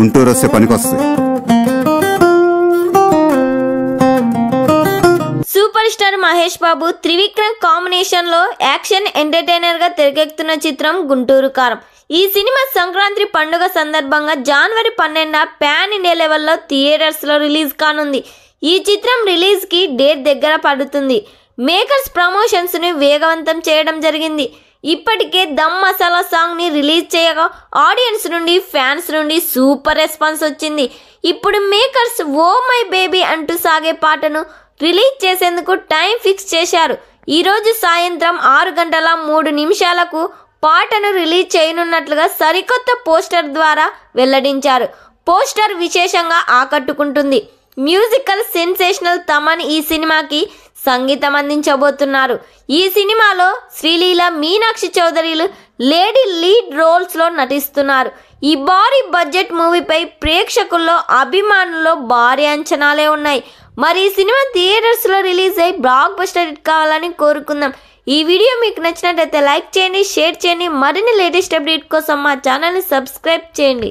గుంటూరు వస్తే పనికొస్తుంది super star Mahesh Babu Trivikram combination లో యాక్షన్ ఎంటర్టైనర్ గా తెరకెక్కుతున్న చిత్రం గుంటూరు కారం ఈ సినిమా సంక్రాంతి పండుగ సందర్భంగా జనవరి పన్నెండున ప్యాన్ ఇండియా లెవెల్లో థియేటర్స్ లో రిలీజ్ కానుంది ఈ చిత్రం రిలీజ్ కి డేట్ దగ్గర పడుతుంది మేకర్స్ ప్రమోషన్స్ ని వేగవంతం చేయడం జరిగింది ఇప్పటికే దమ్ మసాలా సాంగ్ని రిలీజ్ చేయగా ఆడియన్స్ నుండి ఫ్యాన్స్ నుండి సూపర్ రెస్పాన్స్ వచ్చింది ఇప్పుడు మేకర్స్ ఓ మై బేబీ అంటూ సాగే పాటను రిలీజ్ చేసేందుకు టైం ఫిక్స్ చేశారు ఈరోజు సాయంత్రం ఆరు గంటల మూడు నిమిషాలకు పాటను రిలీజ్ చేయనున్నట్లుగా సరికొత్త పోస్టర్ ద్వారా వెల్లడించారు పోస్టర్ విశేషంగా ఆకట్టుకుంటుంది మ్యూజికల్ సెన్సేషనల్ తమన్ ఈ సినిమాకి సంగీతం అందించబోతున్నారు ఈ సినిమాలో శ్రీలీల మీనాక్షి చౌదరిలు లేడీ లీడ్ రోల్స్లో నటిస్తున్నారు ఈ భారీ బడ్జెట్ మూవీపై ప్రేక్షకుల్లో అభిమానుల్లో భారీ అంచనాలే ఉన్నాయి మరి ఈ సినిమా థియేటర్స్లో రిలీజ్ అయి బ్లాక్ బస్టర్ హిట్ కావాలని కోరుకుందాం ఈ వీడియో మీకు నచ్చినట్లయితే లైక్ చేయండి షేర్ చేయండి మరిన్ని లేటెస్ట్ అప్డేట్ కోసం మా ఛానల్ని సబ్స్క్రైబ్ చేయండి